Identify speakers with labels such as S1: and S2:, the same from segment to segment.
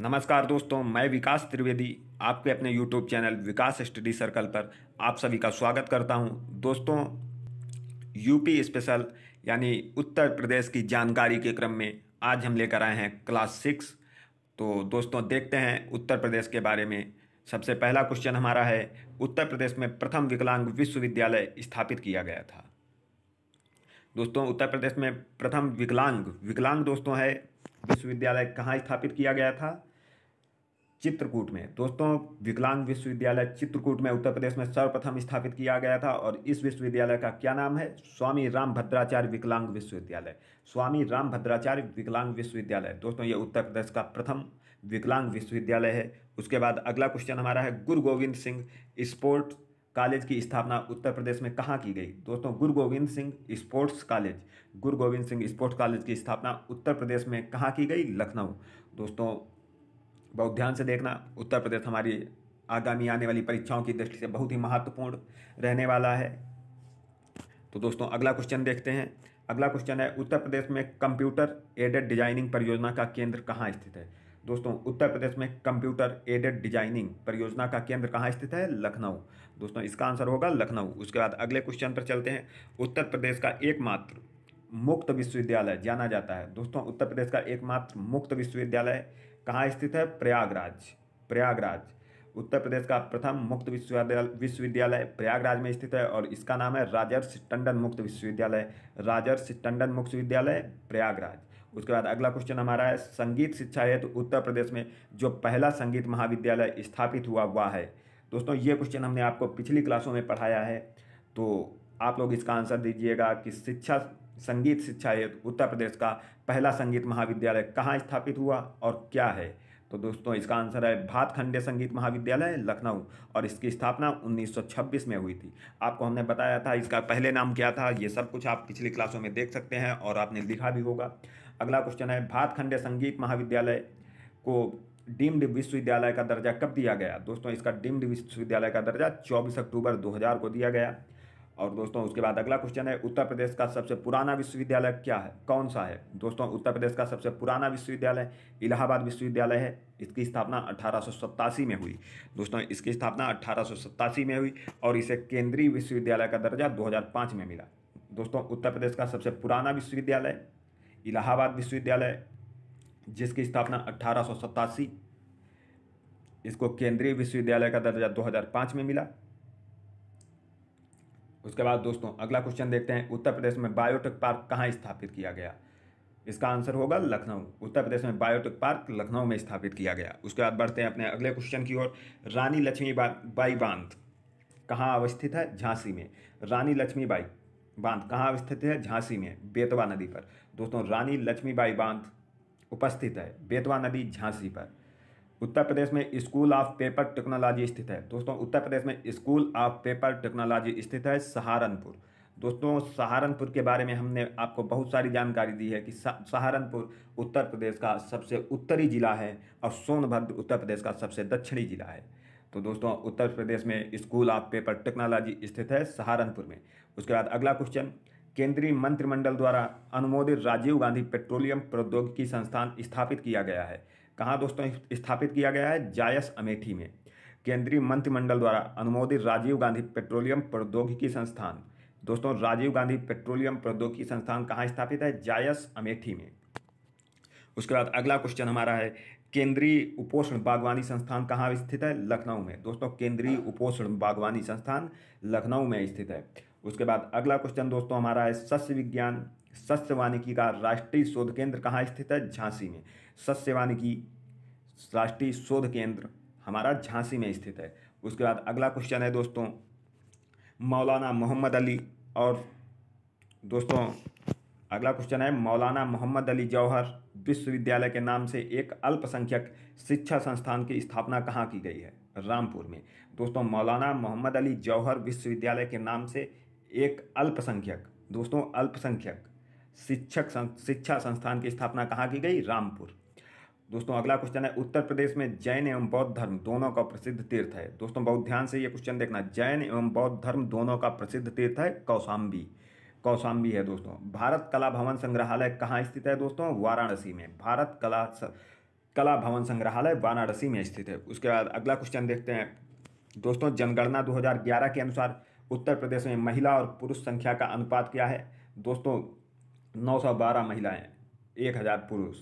S1: नमस्कार दोस्तों मैं विकास त्रिवेदी आपके अपने YouTube channel Vikas study circle पर आप सभी का स्वागत करता हूं दोस्तों यूपी स्पेशल यानी उत्तर प्रदेश की जानकारी के क्रम में आज हम लेकर आए हैं क्लास सिक्स तो दोस्तों देखते हैं उत्तर प्रदेश के बारे में सबसे पहला क्वेश्चन हमारा है उत्तर प्रदेश में प्रथम विकलांग विश्वविद्यालय स्थापित किया गया था दोस्तों उत्तर प्रदेश में प्रथम विकलांग विकलांग दोस्तों है विश्वविद्यालय कहाँ स्थापित किया गया था चित्रकूट में दोस्तों विकलांग विश्वविद्यालय चित्रकूट में उत्तर प्रदेश में सर्वप्रथम स्थापित किया गया था और इस विश्वविद्यालय का क्या नाम है स्वामी राम भद्राचार्य विकलांग विश्वविद्यालय स्वामी राम भद्राचार्य विकलांग विश्वविद्यालय दोस्तों ये उत्तर प्रदेश का प्रथम विकलांग विश्वविद्यालय है उसके बाद अगला क्वेश्चन हमारा है गुरु गोविंद सिंह स्पोर्ट्स कॉलेज की स्थापना उत्तर प्रदेश में कहाँ की गई दोस्तों गुरु गोविंद सिंह स्पोर्ट्स कॉलेज गुरु गोविंद सिंह स्पोर्ट्स कॉलेज की स्थापना उत्तर प्रदेश में कहाँ की गई लखनऊ दोस्तों बहुत ध्यान से देखना उत्तर प्रदेश हमारी आगामी आने वाली परीक्षाओं की दृष्टि से बहुत ही महत्वपूर्ण रहने वाला है तो दोस्तों अगला क्वेश्चन देखते हैं अगला क्वेश्चन है उत्तर प्रदेश में कंप्यूटर एडेड डिजाइनिंग परियोजना का केंद्र कहाँ स्थित है दोस्तों उत्तर प्रदेश में कंप्यूटर एडेड डिजाइनिंग परियोजना का केंद्र कहाँ स्थित है लखनऊ दोस्तों इसका आंसर होगा लखनऊ उसके बाद अगले क्वेश्चन पर चलते हैं उत्तर प्रदेश का एकमात्र मुक्त विश्वविद्यालय जाना जाता है दोस्तों उत्तर प्रदेश का एकमात्र मुक्त विश्वविद्यालय कहाँ स्थित है प्रयागराज प्रयागराज उत्तर प्रदेश का प्रथम मुक्त विश्वविद्यालय विश्वविद्यालय प्रयागराज में स्थित है और इसका नाम है राजर्ष टंडन मुक्त विश्वविद्यालय राजर्ष टंडन मुक्त विश्वविद्यालय प्रयागराज उसके बाद अगला क्वेश्चन हमारा है संगीत शिक्षा हेतु तो उत्तर प्रदेश में जो पहला संगीत महाविद्यालय स्थापित हुआ हुआ है दोस्तों ये क्वेश्चन हमने आपको पिछली क्लासों में पढ़ाया है तो आप लोग इसका आंसर दीजिएगा कि शिक्षा संगीत शिक्षा हेतु उत्तर प्रदेश का पहला संगीत महाविद्यालय कहाँ स्थापित हुआ और क्या है तो दोस्तों इसका आंसर है भातखंडे संगीत महाविद्यालय लखनऊ और इसकी स्थापना 1926 में हुई थी आपको हमने बताया था इसका पहले नाम क्या था ये सब कुछ आप पिछली क्लासों में देख सकते हैं और आपने लिखा भी होगा अगला क्वेश्चन है भातखंडे संगीत महाविद्यालय को डीम्ड विश्वविद्यालय का दर्जा कब दिया गया दोस्तों इसका डीम्ड विश्वविद्यालय का दर्जा चौबीस अक्टूबर दो को दिया गया और दोस्तों उसके बाद अगला क्वेश्चन है उत्तर प्रदेश का सबसे पुराना विश्वविद्यालय क्या है कौन सा है दोस्तों उत्तर प्रदेश का सबसे पुराना विश्वविद्यालय इलाहाबाद विश्वविद्यालय है इसकी स्थापना अठारह में हुई दोस्तों इसकी स्थापना अठारह में हुई और इसे केंद्रीय विश्वविद्यालय का दर्जा दो में मिला दोस्तों उत्तर प्रदेश का सबसे पुराना विश्वविद्यालय इलाहाबाद विश्वविद्यालय जिसकी स्थापना अठारह इसको केंद्रीय विश्वविद्यालय का दर्जा 2005 में मिला उसके बाद दोस्तों अगला क्वेश्चन देखते हैं उत्तर प्रदेश में बायोटेक पार्क कहाँ स्थापित किया गया इसका आंसर होगा लखनऊ उत्तर प्रदेश में बायोटेक पार्क लखनऊ में स्थापित किया गया उसके बाद बढ़ते हैं अपने अगले क्वेश्चन की ओर रानी लक्ष्मीबाई बांध कहाँ अवस्थित है झांसी में रानी लक्ष्मीबाई बांध कहाँ अवस्थित है झांसी में बेतवा नदी पर दोस्तों रानी लक्ष्मीबाई बांध उपस्थित है बेतवा नदी झांसी पर उत्तर प्रदेश में स्कूल ऑफ पेपर टेक्नोलॉजी स्थित है दोस्तों उत्तर प्रदेश में स्कूल ऑफ पेपर टेक्नोलॉजी स्थित है सहारनपुर दोस्तों सहारनपुर के बारे में हमने आपको बहुत सारी जानकारी दी है कि सहारनपुर उत्तर प्रदेश का सबसे उत्तरी जिला है और सोनभद्र उत्तर प्रदेश का सबसे दक्षिणी जिला है तो दोस्तों उत्तर प्रदेश में स्कूल ऑफ पेपर टेक्नोलॉजी स्थित है सहारनपुर में उसके बाद अगला क्वेश्चन केंद्रीय मंत्रिमंडल द्वारा अनुमोदित राजीव गांधी पेट्रोलियम प्रौद्योगिकी संस्थान स्थापित किया गया है कहाँ दोस्तों स्थापित किया गया है जायस अमेठी में केंद्रीय मंत्रिमंडल द्वारा अनुमोदित राजीव गांधी पेट्रोलियम प्रौद्योगिकी संस्थान दोस्तों राजीव गांधी पेट्रोलियम प्रौद्योगिकी संस्थान कहाँ स्थापित है जायस अमेठी में उसके बाद अगला क्वेश्चन हमारा है केंद्रीय उपोषण बागवानी संस्थान कहाँ स्थित है लखनऊ में दोस्तों केंद्रीय उपोषण बागवानी संस्थान लखनऊ में स्थित है उसके बाद अगला क्वेश्चन दोस्तों हमारा है सस्य विज्ञान सस्य वानिकी का राष्ट्रीय शोध केंद्र कहाँ स्थित है झांसी में सस्य वानिकी राष्ट्रीय शोध केंद्र हमारा झांसी में स्थित है उसके बाद अगला क्वेश्चन है दोस्तों मौलाना मोहम्मद अली और दोस्तों अगला क्वेश्चन है मौलाना मोहम्मद अली जौहर विश्वविद्यालय के नाम से एक अल्पसंख्यक शिक्षा संस्थान की स्थापना कहाँ की गई है रामपुर में दोस्तों मौलाना मोहम्मद अली जौहर विश्वविद्यालय के नाम से एक अल्पसंख्यक दोस्तों अल्पसंख्यक शिक्षक शिक्षा संस्थान की स्थापना कहाँ की गई रामपुर दोस्तों अगला क्वेश्चन है उत्तर प्रदेश में जैन एवं बौद्ध धर्म दोनों का प्रसिद्ध तीर्थ है दोस्तों बहुत ध्यान से ये क्वेश्चन देखना जैन एवं बौद्ध धर्म दोनों का प्रसिद्ध तीर्थ है कौशाम्बी कौशाम्बी है दोस्तों भारत कला भवन संग्रहालय कहाँ स्थित है दोस्तों वाराणसी में भारत कला स... कला भवन संग्रहालय वाराणसी में स्थित है उसके बाद अगला क्वेश्चन देखते हैं दोस्तों जनगणना दो के अनुसार उत्तर प्रदेश में महिला और पुरुष संख्या का अनुपात क्या है दोस्तों 912 महिलाएं 1000 पुरुष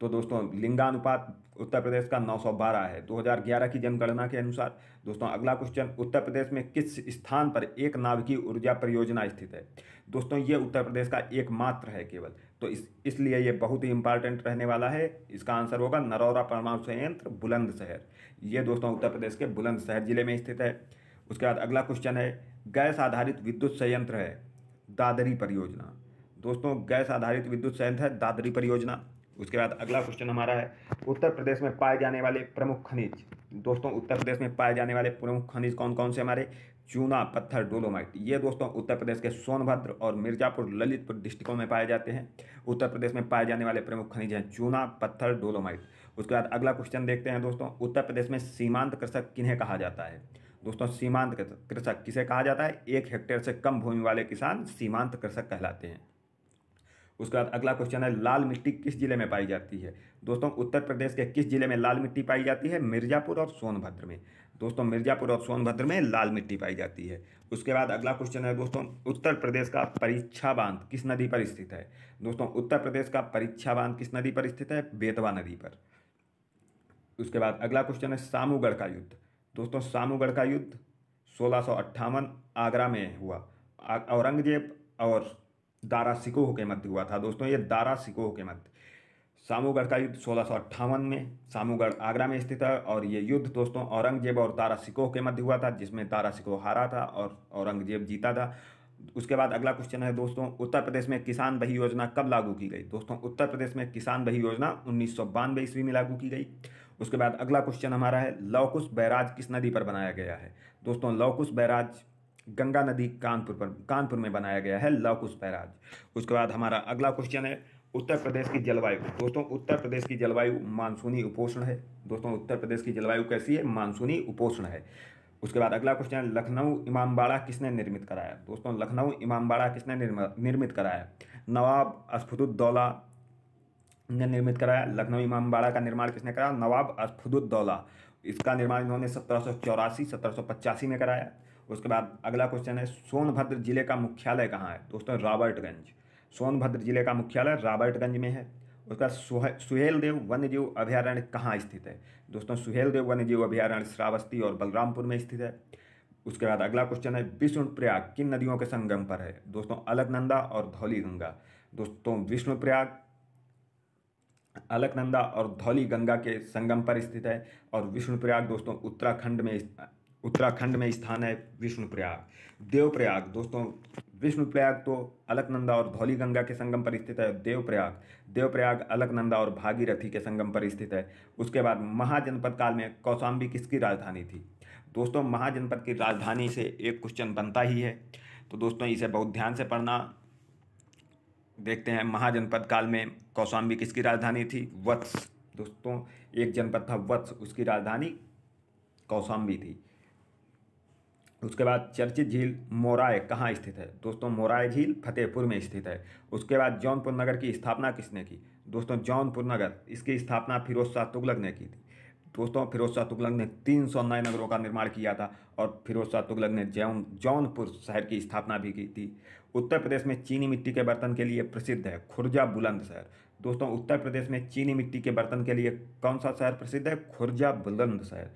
S1: तो दोस्तों लिंगानुपात उत्तर प्रदेश का 912 है 2011 की जनगणना के अनुसार दोस्तों अगला क्वेश्चन उत्तर प्रदेश में किस स्थान पर एक नाभिकीय ऊर्जा परियोजना स्थित है दोस्तों ये उत्तर प्रदेश का एकमात्र है केवल तो इस इसलिए ये बहुत ही इंपॉर्टेंट रहने वाला है इसका आंसर होगा नरौरा परमाणु संयंत्र बुलंदशहर ये दोस्तों उत्तर प्रदेश के बुलंदशहर जिले में स्थित है उसके बाद अगला क्वेश्चन है गैस आधारित विद्युत संयंत्र है दादरी परियोजना दोस्तों गैस आधारित विद्युत संयंत्र है दादरी परियोजना उसके बाद अगला क्वेश्चन हमारा है उत्तर प्रदेश में पाए जाने वाले प्रमुख खनिज दोस्तों उत्तर प्रदेश में पाए जाने वाले प्रमुख खनिज कौन कौन से हमारे चूना पत्थर डोलोमाइट ये दोस्तों उत्तर प्रदेश के सोनभद्र और मिर्जापुर ललितपुर डिस्ट्रिक्टों में पाए जाते हैं उत्तर प्रदेश में पाए जाने वाले प्रमुख खनिज हैं चूना पत्थर डोलोमाइट उसके बाद अगला क्वेश्चन देखते हैं दोस्तों उत्तर प्रदेश में सीमांत कृषक किन्हें कहा जाता है दोस्तों सीमांत कृषक किसे कहा जाता है एक हेक्टेयर से कम भूमि वाले किसान सीमांत कृषक कहलाते हैं उसके बाद अगला क्वेश्चन है लाल मिट्टी किस जिले में पाई जाती है दोस्तों उत्तर प्रदेश के किस जिले में लाल मिट्टी पाई जाती है मिर्जापुर और सोनभद्र में दोस्तों मिर्जापुर और सोनभद्र में लाल मिट्टी पाई जाती है उसके बाद अगला क्वेश्चन है दोस्तों उत्तर प्रदेश का परीक्षा बांध किस नदी पर स्थित है दोस्तों उत्तर प्रदेश का परीक्षा बांध किस नदी पर स्थित है बेतवा नदी पर उसके बाद अगला क्वेश्चन है सामूगढ़ का युद्ध दोस्तों सामूगढ़ का युद्ध सोलह आगरा में हुआ औरंगजेब और दारा सिकोह के मध्य हुआ था दोस्तों ये दारा सिकोह के मध्य सामूगढ़ का युद्ध सोलह में सामूगढ़ आगरा में स्थित है और ये युद्ध दोस्तों औरंगजेब और दारा सिकोह के मध्य हुआ था जिसमें दारा सिकोह हारा था और औरंगजेब जीता था उसके बाद अगला क्वेश्चन है दोस्तों उत्तर प्रदेश में किसान बही योजना कब लागू की गई दोस्तों उत्तर प्रदेश में किसान बही योजना उन्नीस सौ ईस्वी में लागू की गई उसके बाद अगला क्वेश्चन हमारा है लौकुश बैराज किस नदी पर बनाया गया है दोस्तों लौकुश बैराज गंगा नदी कानपुर पर कानपुर में बनाया गया है लौकुश बैराज उसके बाद हमारा अगला क्वेश्चन है उत्तर प्रदेश की जलवायु दोस्तों उत्तर प्रदेश की जलवायु मानसूनी उपोषण है दोस्तों उत्तर प्रदेश की जलवायु कैसी है मानसूनी उपोषण है उसके बाद अगला क्वेश्चन है लखनऊ इमामबाड़ा किसने निर्मित कराया दोस्तों लखनऊ इमामबाड़ा किसने निर्मित कराया नवाब असफुद्दौला ने निर्मित कराया लखनऊ इमामबाड़ा का निर्माण किसने कराया नवाब असफुदुद्दौला इसका निर्माण इन्होंने सत्रह सौ चौरासी सत्रह सौ पचासी में कराया उसके बाद अगला क्वेश्चन है सोनभद्र जिले का मुख्यालय कहाँ है दोस्तों रॉबर्टगंज सोनभद्र जिले का मुख्यालय रॉबर्टगंज में है उसका सुहेल देव वन्यजीव अभ्यारण्य कहाँ स्थित है दोस्तों सुहेल देव वन्यजीव अभ्यारण्य श्रावस्ती और बलरामपुर में स्थित है उसके बाद अगला क्वेश्चन है विष्णुप्रयाग किन नदियों के संगम पर है दोस्तों अलकनंदा और धौली गंगा दोस्तों विष्णुप्रयाग अलकनंदा और धौली गंगा के संगम पर स्थित है और विष्णुप्रयाग दोस्तों उत्तराखंड में उत्तराखंड में स्थान है विष्णुप्रयाग देवप्रयाग दोस्तों विष्णुप्रयाग तो अलकनंदा और धौली गंगा के संगम पर स्थित है देवप्रयाग देवप्रयाग अलकनंदा और भागीरथी के संगम पर स्थित है उसके बाद महाजनपद काल में कौशाम्बी किसकी राजधानी थी दोस्तों महाजनपद की राजधानी से एक क्वेश्चन बनता ही है तो दोस्तों इसे बहुत ध्यान से पढ़ना देखते हैं महाजनपद काल में कौशाम्बी किसकी राजधानी थी वत्स दोस्तों एक जनपद था वत्स उसकी राजधानी कौशाम्बी थी उसके बाद चर्चित झील मोराय कहाँ स्थित है दोस्तों मोराय झील फतेहपुर में स्थित है उसके बाद जौनपुर नगर की स्थापना किसने की दोस्तों जौनपुर नगर इसकी स्थापना फिरोज शाह तुगलक ने की थी दोस्तों फिरोज शाह तुगलक ने तीन सौ नए नगरों का निर्माण किया था और फिरोज शाह तुगलक ने जौन जौनपुर शहर की स्थापना भी की थी उत्तर प्रदेश में चीनी मिट्टी के बर्तन के लिए प्रसिद्ध है खुर्जा बुलंद शहर दोस्तों उत्तर प्रदेश में चीनी मिट्टी के बर्तन के लिए कौन सा शहर प्रसिद्ध है खुर्जा बुलंद शहर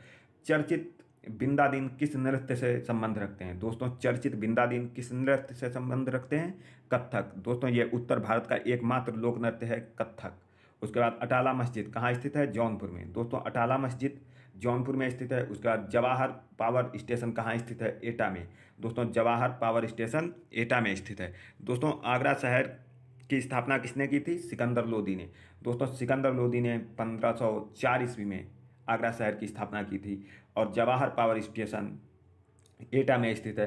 S1: चर्चित बिंदादीन किस नृत्य से संबंध रखते हैं दोस्तों चर्चित बिंदादीन किस नृत्य से संबंध रखते हैं कत्थक दोस्तों ये उत्तर भारत का एकमात्र लोक नृत्य है कत्थक उसके बाद अटाला मस्जिद कहाँ स्थित है जौनपुर में दोस्तों अटाला मस्जिद जौनपुर में स्थित है उसके बाद जवाहर पावर स्टेशन कहाँ स्थित है एटा में दोस्तों जवाहर पावर स्टेशन एटा में स्थित है दोस्तों आगरा शहर की स्थापना किसने की थी सिकंदर लोदी ने दोस्तों सिकंदर लोदी ने 1504 ईस्वी में आगरा शहर की स्थापना की थी और जवाहर पावर स्टेशन एटा में स्थित है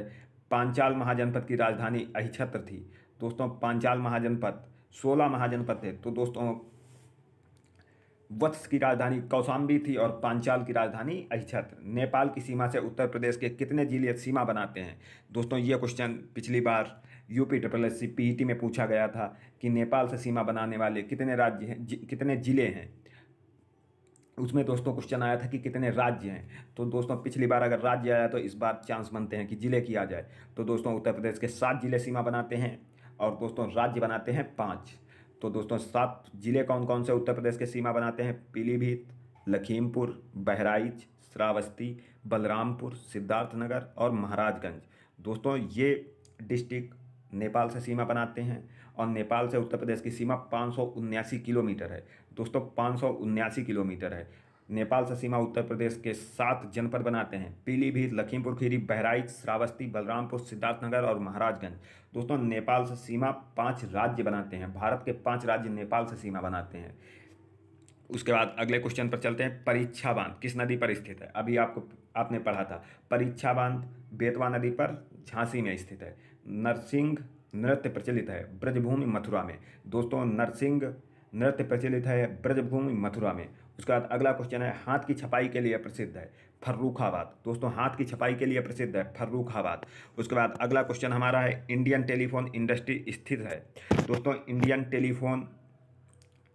S1: पांचाल महाजनपद की राजधानी अहिछत्र थी दोस्तों पांचाल महाजनपद सोलह महाजनपद थे तो दोस्तों वत्स की राजधानी कौशाम्बी थी और पांचाल की राजधानी अहिछत नेपाल की सीमा से उत्तर प्रदेश के कितने जिले सीमा बनाते हैं दोस्तों ये क्वेश्चन पिछली बार यूपी ट्रिपल एस सी में पूछा गया था कि नेपाल से सीमा बनाने वाले कितने राज्य हैं कितने ज़िले हैं उसमें दोस्तों क्वेश्चन आया था कि कितने राज्य हैं तो दोस्तों पिछली बार अगर राज्य आया तो इस बार चांस बनते हैं कि ज़िले की आ जाए तो दोस्तों उत्तर प्रदेश के सात ज़िले सीमा बनाते हैं और दोस्तों राज्य बनाते हैं पाँच तो दोस्तों सात जिले कौन कौन से उत्तर प्रदेश के सीमा बनाते हैं पीलीभीत लखीमपुर बहराइच श्रावस्ती बलरामपुर सिद्धार्थनगर और महाराजगंज दोस्तों ये डिस्ट्रिक्ट नेपाल से सीमा बनाते हैं और नेपाल से उत्तर प्रदेश की सीमा पाँच किलोमीटर है दोस्तों पाँच किलोमीटर है नेपाल से सीमा उत्तर प्रदेश के सात जनपद बनाते हैं पीलीभीत लखीमपुर खीरी बहराइच श्रावस्ती बलरामपुर सिद्धार्थनगर और महाराजगंज दोस्तों नेपाल से सीमा पांच राज्य बनाते हैं भारत के पांच राज्य नेपाल से सीमा बनाते हैं उसके बाद अगले क्वेश्चन पर चलते हैं परीक्षा बांध किस नदी पर स्थित है अभी आपको आपने पढ़ा था परीक्षा बांध बेतवा नदी पर झांसी में स्थित है नरसिंह नृत्य प्रचलित है ब्रजभूमि मथुरा में दोस्तों नरसिंह नृत्य प्रचलित है ब्रजभूमि मथुरा में उसके बाद अगला क्वेश्चन है हाथ की छपाई के लिए प्रसिद्ध है फर्रुखाबाद दोस्तों हाथ की छपाई के लिए प्रसिद्ध है फर्रुखाबाद उसके बाद अगला क्वेश्चन हमारा है इंडियन टेलीफोन इंडस्ट्री स्थित है दोस्तों इंडियन टेलीफोन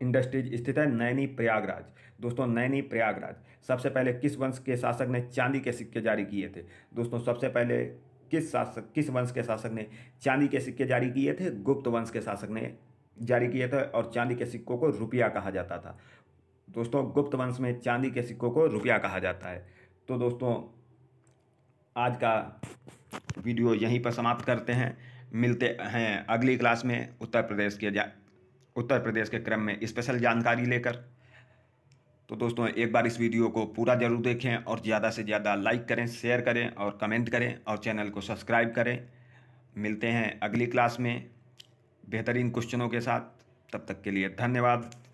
S1: इंडस्ट्रीज स्थित है नैनी प्रयागराज दोस्तों नैनी प्रयागराज सबसे पहले किस वंश के शासक ने चांदी के सिक्के जारी किए थे दोस्तों सबसे पहले किस शासक किस वंश के शासक ने चांदी के सिक्के जारी किए थे गुप्त वंश के शासक ने जारी किए थे और चांदी के सिक्कों को रुपया कहा जाता था दोस्तों गुप्त वंश में चांदी के सिक्कों को रुपया कहा जाता है तो दोस्तों आज का वीडियो यहीं पर समाप्त करते हैं मिलते हैं अगली क्लास में उत्तर प्रदेश के जा उत्तर प्रदेश के क्रम में स्पेशल जानकारी लेकर तो दोस्तों एक बार इस वीडियो को पूरा जरूर देखें और ज़्यादा से ज़्यादा लाइक करें शेयर करें और कमेंट करें और चैनल को सब्सक्राइब करें मिलते हैं अगली क्लास में बेहतरीन क्वेश्चनों के साथ तब तक के लिए धन्यवाद